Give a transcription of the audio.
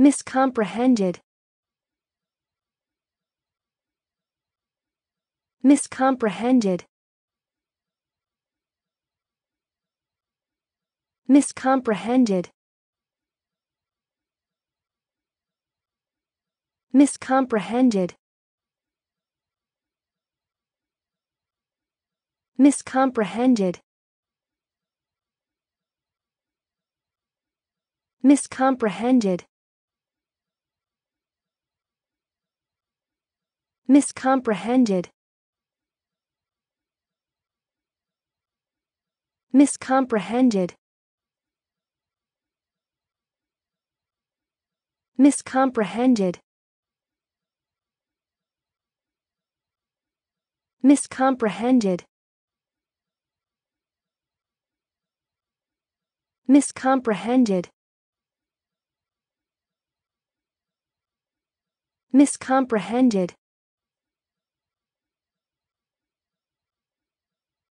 miscomprehended miscomprehended miscomprehended miscomprehended miscomprehended miscomprehended miscomprehended miscomprehended miscomprehended miscomprehended miscomprehended miscomprehended